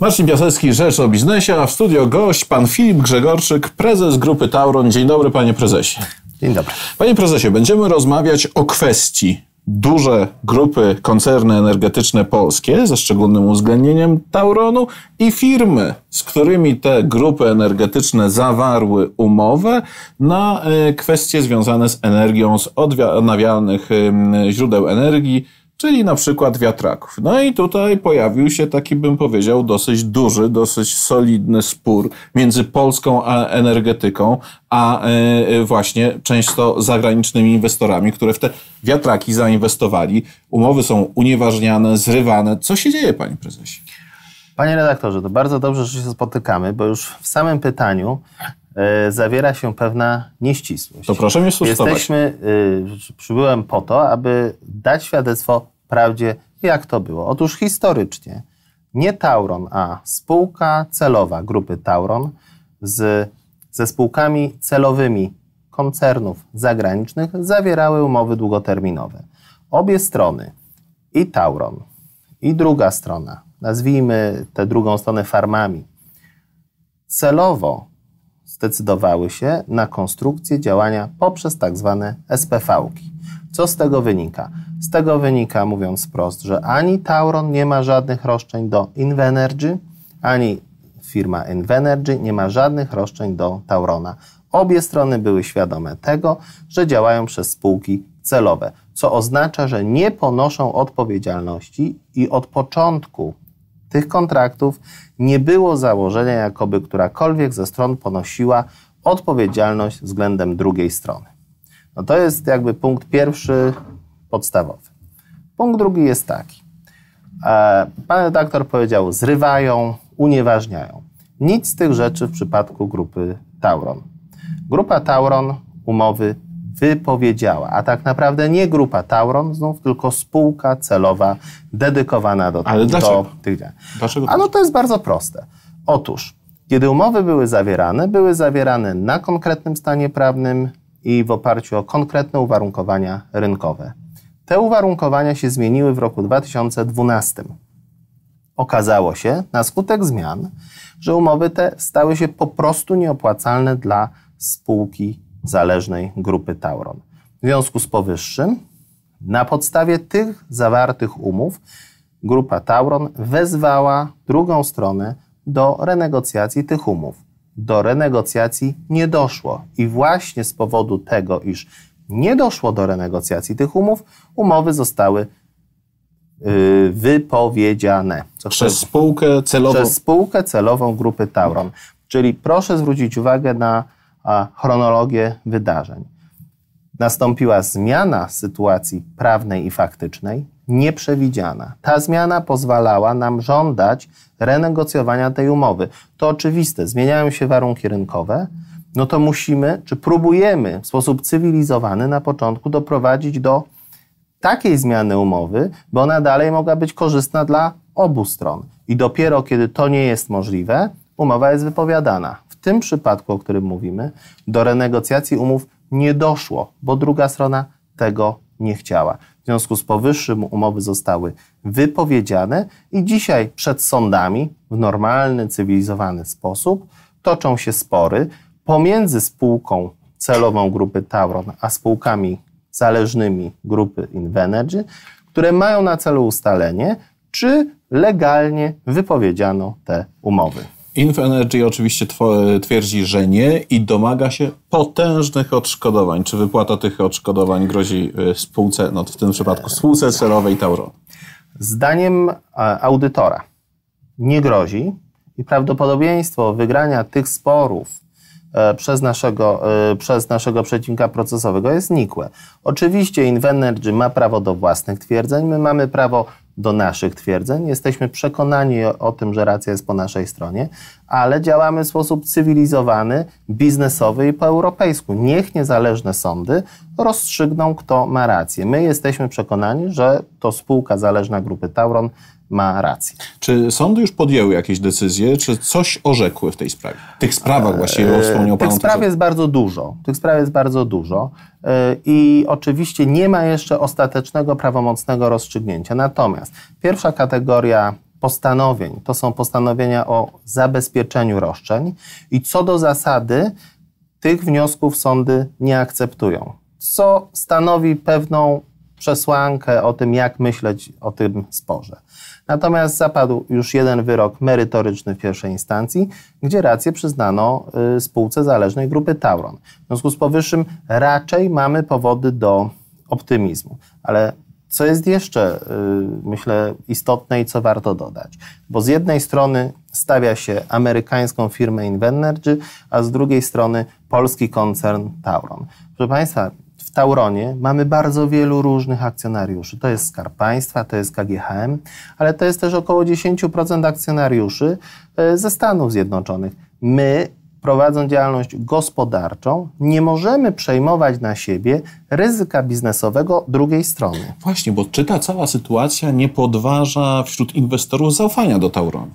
Marcin Piasecki, Rzecz o Biznesie, a w studio gość pan Filip Grzegorczyk, prezes grupy Tauron. Dzień dobry panie prezesie. Dzień dobry. Panie prezesie, będziemy rozmawiać o kwestii duże grupy, koncerny energetyczne polskie, ze szczególnym uwzględnieniem Tauronu, i firmy, z którymi te grupy energetyczne zawarły umowę na e, kwestie związane z energią z odnawialnych źródeł energii, czyli na przykład wiatraków. No i tutaj pojawił się taki, bym powiedział, dosyć duży, dosyć solidny spór między polską energetyką, a e, właśnie często zagranicznymi inwestorami, które w te wiatraki zainwestowali. Umowy są unieważniane, zrywane. Co się dzieje, panie prezesie? Panie redaktorze, to bardzo dobrze, że się spotykamy, bo już w samym pytaniu e, zawiera się pewna nieścisłość. To proszę mnie stosować. Jesteśmy, y, przybyłem po to, aby dać świadectwo prawdzie, jak to było. Otóż historycznie nie Tauron, a spółka celowa grupy Tauron z, ze spółkami celowymi koncernów zagranicznych zawierały umowy długoterminowe. Obie strony, i Tauron, i druga strona, nazwijmy tę drugą stronę farmami, celowo zdecydowały się na konstrukcję działania poprzez tak zwane SPV-ki. Co z tego wynika? Z tego wynika, mówiąc wprost, że ani Tauron nie ma żadnych roszczeń do Invenergy, ani firma Invenergy nie ma żadnych roszczeń do Taurona. Obie strony były świadome tego, że działają przez spółki celowe, co oznacza, że nie ponoszą odpowiedzialności i od początku tych kontraktów nie było założenia, jakoby którakolwiek ze stron ponosiła odpowiedzialność względem drugiej strony. No to jest jakby punkt pierwszy, podstawowy. Punkt drugi jest taki. E, pan redaktor powiedział, zrywają, unieważniają. Nic z tych rzeczy w przypadku grupy Tauron. Grupa Tauron umowy wypowiedziała, a tak naprawdę nie grupa Tauron, znów tylko spółka celowa dedykowana do, Ale dlaczego? tych działań. Dlaczego? A no to jest bardzo proste. Otóż, kiedy umowy były zawierane, były zawierane na konkretnym stanie prawnym, i w oparciu o konkretne uwarunkowania rynkowe. Te uwarunkowania się zmieniły w roku 2012. Okazało się, na skutek zmian, że umowy te stały się po prostu nieopłacalne dla spółki zależnej grupy Tauron. W związku z powyższym, na podstawie tych zawartych umów, grupa Tauron wezwała drugą stronę do renegocjacji tych umów do renegocjacji nie doszło. I właśnie z powodu tego, iż nie doszło do renegocjacji tych umów, umowy zostały yy, wypowiedziane. Co przez, to, spółkę celową. przez spółkę celową grupy Tauron. Czyli proszę zwrócić uwagę na a, chronologię wydarzeń. Nastąpiła zmiana sytuacji prawnej i faktycznej, nieprzewidziana. Ta zmiana pozwalała nam żądać renegocjowania tej umowy. To oczywiste, zmieniają się warunki rynkowe, no to musimy, czy próbujemy w sposób cywilizowany na początku doprowadzić do takiej zmiany umowy, bo ona dalej mogła być korzystna dla obu stron. I dopiero kiedy to nie jest możliwe, umowa jest wypowiadana. W tym przypadku, o którym mówimy, do renegocjacji umów nie doszło, bo druga strona tego nie chciała. W związku z powyższym umowy zostały wypowiedziane i dzisiaj przed sądami w normalny, cywilizowany sposób toczą się spory pomiędzy spółką celową grupy Tauron a spółkami zależnymi grupy Invenergy, które mają na celu ustalenie, czy legalnie wypowiedziano te umowy. Inf Energy oczywiście twierdzi, że nie i domaga się potężnych odszkodowań. Czy wypłata tych odszkodowań grozi y, spółce, no w tym przypadku spółce celowej Tauron? Zdaniem e, audytora nie grozi i prawdopodobieństwo wygrania tych sporów E, przez naszego, e, przez naszego przeciwnika procesowego jest nikłe. Oczywiście Invenergy ma prawo do własnych twierdzeń, my mamy prawo do naszych twierdzeń, jesteśmy przekonani o, o tym, że racja jest po naszej stronie, ale działamy w sposób cywilizowany, biznesowy i po europejsku. Niech niezależne sądy rozstrzygną, kto ma rację. My jesteśmy przekonani, że to spółka zależna grupy Tauron ma rację. Czy sądy już podjęły jakieś decyzje, czy coś orzekły w tej sprawie? Tych sprawach właśnie wspomniał Pan. Tych spraw jest bardzo dużo. Tych spraw jest bardzo dużo y, i oczywiście nie ma jeszcze ostatecznego prawomocnego rozstrzygnięcia. Natomiast pierwsza kategoria postanowień to są postanowienia o zabezpieczeniu roszczeń i co do zasady tych wniosków sądy nie akceptują, co stanowi pewną przesłankę o tym, jak myśleć o tym sporze. Natomiast zapadł już jeden wyrok merytoryczny w pierwszej instancji, gdzie rację przyznano y, spółce zależnej grupy Tauron. W związku z powyższym raczej mamy powody do optymizmu. Ale co jest jeszcze, y, myślę, istotne i co warto dodać? Bo z jednej strony stawia się amerykańską firmę Invenergy, a z drugiej strony polski koncern Tauron. Proszę Państwa, w Tauronie mamy bardzo wielu różnych akcjonariuszy. To jest Skarb Państwa, to jest KGHM, ale to jest też około 10% akcjonariuszy e, ze Stanów Zjednoczonych. My, prowadząc działalność gospodarczą, nie możemy przejmować na siebie ryzyka biznesowego drugiej strony. Właśnie, bo czy ta cała sytuacja nie podważa wśród inwestorów zaufania do Tauronu?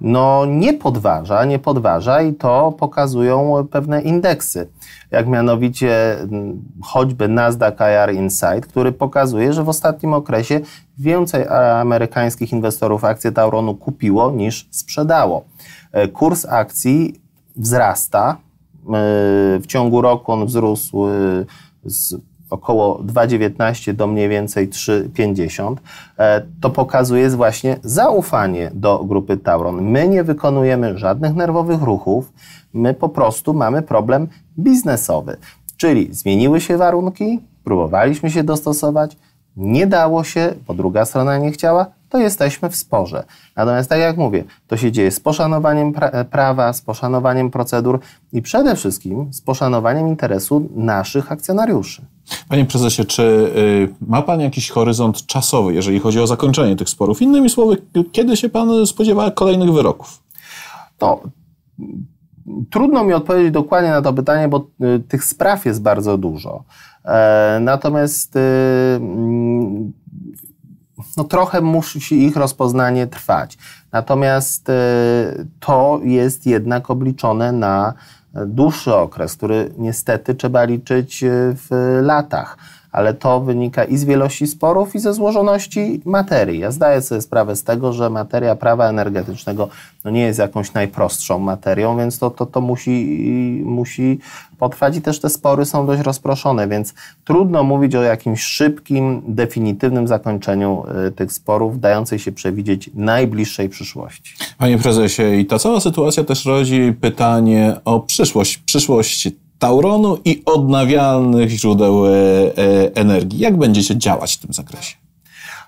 no nie podważa, nie podważa i to pokazują pewne indeksy, jak mianowicie mm, choćby Nasdaq IR Insight, który pokazuje, że w ostatnim okresie więcej amerykańskich inwestorów akcje Tauronu kupiło niż sprzedało. E, kurs akcji wzrasta, e, w ciągu roku on wzrósł e, z około 2,19 do mniej więcej 3,50, e, to pokazuje jest właśnie zaufanie do grupy Tauron. My nie wykonujemy żadnych nerwowych ruchów, my po prostu mamy problem biznesowy. Czyli zmieniły się warunki, próbowaliśmy się dostosować, nie dało się, bo druga strona nie chciała, to jesteśmy w sporze. Natomiast, tak jak mówię, to się dzieje z poszanowaniem pra e, prawa, z poszanowaniem procedur i przede wszystkim z poszanowaniem interesu naszych akcjonariuszy. Panie prezesie, czy y, ma pan jakiś horyzont czasowy, jeżeli chodzi o zakończenie tych sporów? Innymi słowy, kiedy się pan spodziewa kolejnych wyroków? No, trudno mi odpowiedzieć dokładnie na to pytanie, bo y, tych spraw jest bardzo dużo. E, natomiast y, mm, no trochę musi ich rozpoznanie trwać. Natomiast to jest jednak obliczone na dłuższy okres, który niestety trzeba liczyć e, w latach ale to wynika i z wielości sporów, i ze złożoności materii. Ja zdaję sobie sprawę z tego, że materia prawa energetycznego no nie jest jakąś najprostszą materią, więc to, to, to musi, musi potrwać i też te spory są dość rozproszone, więc trudno mówić o jakimś szybkim, definitywnym zakończeniu y, tych sporów, dającej się przewidzieć najbliższej przyszłości. Panie prezesie, i ta cała sytuacja też rodzi pytanie o przyszłość. Przyszłość Tauronu i odnawialnych źródeł e, e, energii. Jak będziecie działać w tym zakresie?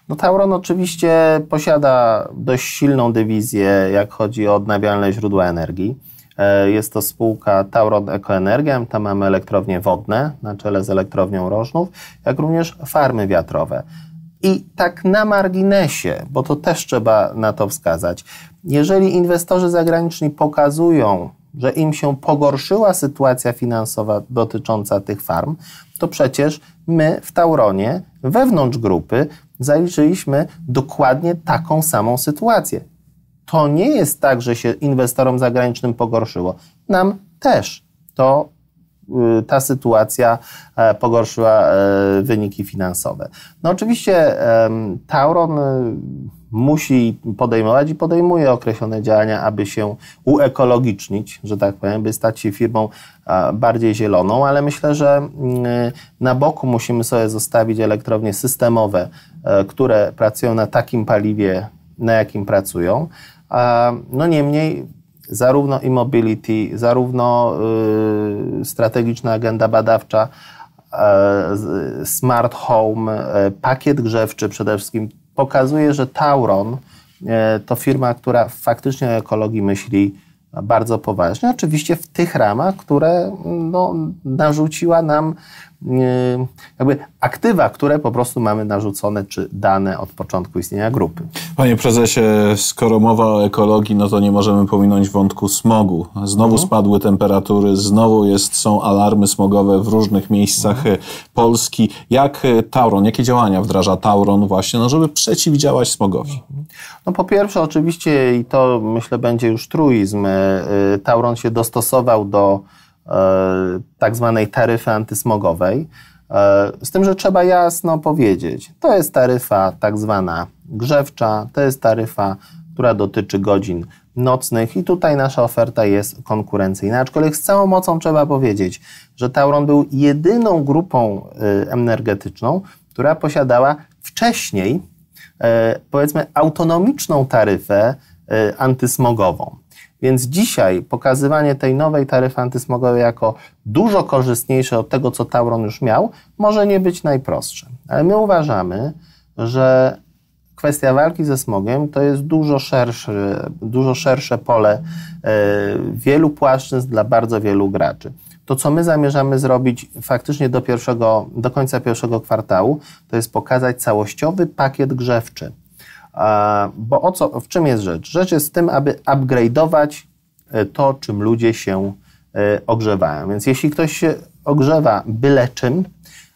No, Tauron oczywiście posiada dość silną dywizję, jak chodzi o odnawialne źródła energii. E, jest to spółka Tauron Ekoenergia, tam mamy elektrownie wodne na czele z elektrownią Rożnów, jak również farmy wiatrowe. I tak na marginesie, bo to też trzeba na to wskazać, jeżeli inwestorzy zagraniczni pokazują że im się pogorszyła sytuacja finansowa dotycząca tych farm, to przecież my w Tauronie wewnątrz grupy zaliczyliśmy dokładnie taką samą sytuację. To nie jest tak, że się inwestorom zagranicznym pogorszyło. Nam też to y, ta sytuacja e, pogorszyła e, wyniki finansowe. No oczywiście Tauron y, musi podejmować i podejmuje określone działania, aby się uekologicznić, że tak powiem, by stać się firmą bardziej zieloną, ale myślę, że mm, na boku musimy sobie zostawić elektrownie systemowe, e, które pracują na takim paliwie, na jakim pracują. No niemniej zarówno e-mobility, zarówno y, strategiczna agenda badawcza, e, smart home, e, pakiet grzewczy przede wszystkim, pokazuje, że Tauron e, to firma, która faktycznie o ekologii myśli bardzo poważnie. Oczywiście w tych ramach, które no, narzuciła nam jakby aktywa, które po prostu mamy narzucone, czy dane od początku istnienia grupy. Panie prezesie, skoro mowa o ekologii, no to nie możemy pominąć wątku smogu. Znowu mhm. spadły temperatury, znowu jest, są alarmy smogowe w różnych miejscach mhm. E, Polski. Jak e, Tauron, jakie działania wdraża Tauron właśnie, no żeby przeciwdziałać smogowi? Mhm. No po pierwsze oczywiście, i to myślę będzie już truizm, e, Tauron się dostosował do E, tak zwanej taryfy antysmogowej. E, z tym, że trzeba jasno powiedzieć, to jest taryfa tak zwana grzewcza, to jest taryfa, która dotyczy godzin nocnych i tutaj nasza oferta jest konkurencyjna. Aczkolwiek z całą mocą trzeba powiedzieć, że Tauron był jedyną grupą e, energetyczną, która posiadała wcześniej, powiedzmy, autonomiczną taryfę antysmogową. Więc dzisiaj pokazywanie tej nowej taryfy antysmogowej jako dużo korzystniejsze od tego, co Tauron już miał, może nie być najprostsze. Ale my uważamy, że kwestia walki ze smogiem to jest dużo szersze, dużo szersze pole e, wielu płaszczyzn dla bardzo wielu graczy. To, co my zamierzamy zrobić faktycznie do, pierwszego, do końca pierwszego kwartału, to jest pokazać całościowy pakiet grzewczy bo o co, w czym jest rzecz? Rzecz jest w tym, aby upgrade'ować e, to, czym ludzie się e, ogrzewają. Więc jeśli ktoś się ogrzewa byle czym,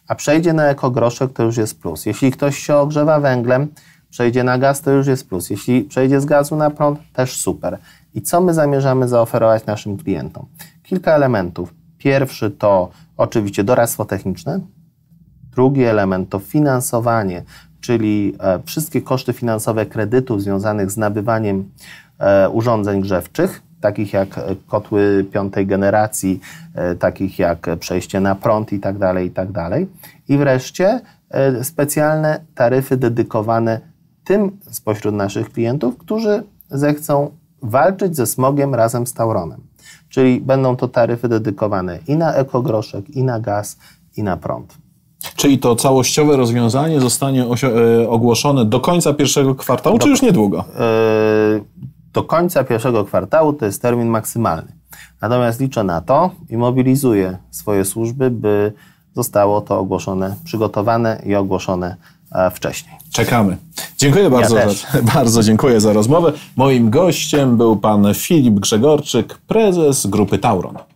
a przejdzie na ekogroszek, to już jest plus. Jeśli ktoś się ogrzewa węglem, przejdzie na gaz, to już jest plus. Jeśli przejdzie z gazu na prąd, też super. I co my zamierzamy zaoferować naszym klientom? Kilka elementów. Pierwszy to oczywiście doradztwo techniczne. Drugi element to finansowanie czyli e, wszystkie koszty finansowe kredytów związanych z nabywaniem e, urządzeń grzewczych, takich jak e, kotły piątej generacji, takich jak przejście na prąd tak itd. Tak I wreszcie specjalne taryfy dedykowane tym spośród naszych klientów, którzy zechcą walczyć ze smogiem razem z Tauronem. Czyli będą to taryfy dedykowane i na ekogroszek, i na gaz, i na prąd. Czyli to całościowe rozwiązanie zostanie e, ogłoszone do końca pierwszego kwartału, do, czy już niedługo? E, do końca pierwszego kwartału to jest termin maksymalny. Natomiast liczę na to i mobilizuję swoje służby, by zostało to ogłoszone, przygotowane i ogłoszone e, wcześniej. Czekamy. Dziękuję bardzo. Ja za, bardzo dziękuję za rozmowę. Moim gościem był pan Filip Grzegorczyk, prezes grupy Tauron.